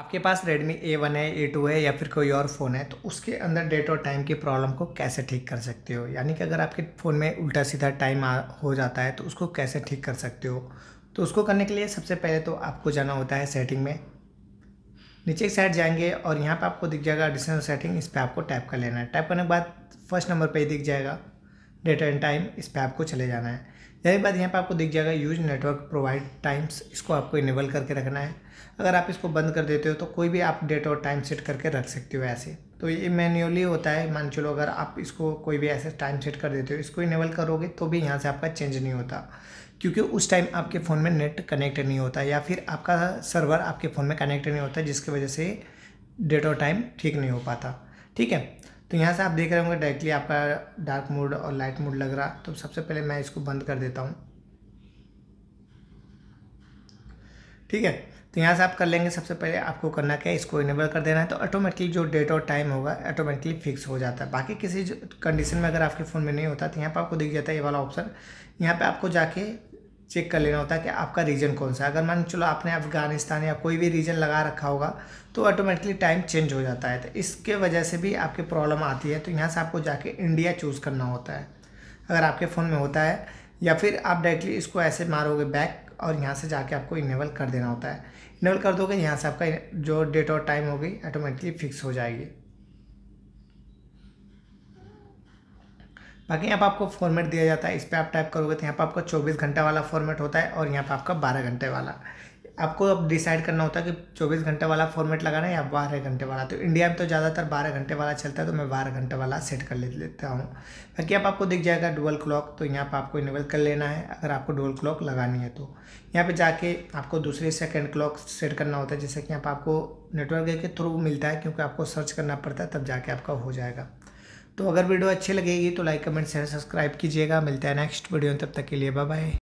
आपके पास Redmi A1 है A2 है या फिर कोई और फ़ोन है तो उसके अंदर डेट और टाइम की प्रॉब्लम को कैसे ठीक कर सकते हो यानी कि अगर आपके फ़ोन में उल्टा सीधा टाइम हो जाता है तो उसको कैसे ठीक कर सकते हो तो उसको करने के लिए सबसे पहले तो आपको जाना होता है सेटिंग में नीचे की साइड जाएंगे और यहाँ पर आपको दिख जाएगा डिस्टेंस सेटिंग इस पर आपको टैप कर लेना है टैप करने के बाद फर्स्ट नंबर पर ही दिख जाएगा डेटा एंड टाइम इस पर आपको चले जाना है यही बात यहाँ पर आपको दिख जाएगा यूज नेटवर्क प्रोवाइड टाइम्स इसको आपको इनेबल करके रखना है अगर आप इसको बंद कर देते हो तो कोई भी आप डेट और टाइम सेट करके रख सकते हो ऐसे तो ये मैन्युअली होता है मान चलो अगर आप इसको कोई भी ऐसे टाइम सेट कर देते हो इसको इनेबल करोगे तो भी यहाँ से आपका चेंज नहीं होता क्योंकि उस टाइम आपके फ़ोन में नेट कनेक्ट नहीं होता या फिर आपका सर्वर आपके फ़ोन में कनेक्ट नहीं होता जिसकी वजह से डेट और टाइम ठीक नहीं हो पाता ठीक है तो यहाँ से आप देख रहे होंगे डायरेक्टली आपका डार्क मोड और लाइट मोड लग रहा तो सबसे पहले मैं इसको बंद कर देता हूँ ठीक है तो यहाँ से आप कर लेंगे सबसे पहले आपको करना क्या है इसको इनेबल कर देना है तो ऑटोमेटिकली जो डेट और टाइम होगा ऑटोमेटिकली फिक्स हो जाता है बाकी किसी कंडीशन में अगर आपके फ़ोन में नहीं होता तो यहाँ पर आपको दिख जाता है ये वाला ऑप्शन यहाँ पर आपको जाके चेक कर लेना होता है कि आपका रीजन कौन सा है अगर मान चलो आपने अफगानिस्तान या कोई भी रीजन लगा रखा होगा तो ऑटोमेटिकली टाइम चेंज हो जाता है तो इसके वजह से भी आपकी प्रॉब्लम आती है तो यहाँ से आपको जाके इंडिया चूज़ करना होता है अगर आपके फ़ोन में होता है या फिर आप डायरेक्टली इसको ऐसे मारोगे बैक और यहाँ से जाके आपको इनेबल कर देना होता है इनेबल कर दोगे यहाँ से आपका जो डेट और टाइम होगी ऑटोमेटिकली फिक्स हो जाएगी बाकी यहाँ पर आपको फॉर्मेट दिया जाता है इस पर आप टाइप करोगे तो यहाँ पर आपका चौबीस घंटा वाला फॉर्मेट होता है और यहाँ पर आपका बारह घंटे वाला आपको अब डिसाइड करना होता है कि चौबीस घंटे वाला फॉर्मेट लगाना है या बारह घंटे वाला तो इंडिया में तो ज़्यादातर बारह घंटे वाला चलता है तो मैं बारह घंटे वाला सेट कर ले लेता हूँ बाकी आप आपको दिख जाएगा डुअल क्लॉक तो यहाँ पर आपको इनेबल कर लेना है अगर आपको डुअल क्लॉक लगानी है तो यहाँ पर जाके आपको दूसरे सेकेंड क्लॉक सेट करना होता है जैसे कि यहाँ पर आपको नेटवर्क के थ्रू मिलता है क्योंकि आपको सर्च करना पड़ता है तब जाके आपका हो जाएगा तो अगर वीडियो अच्छी लगेगी तो लाइक कमेंट शेयर सब्सक्राइब कीजिएगा मिलते हैं नेक्स्ट वीडियो तब तक के लिए बाय बाय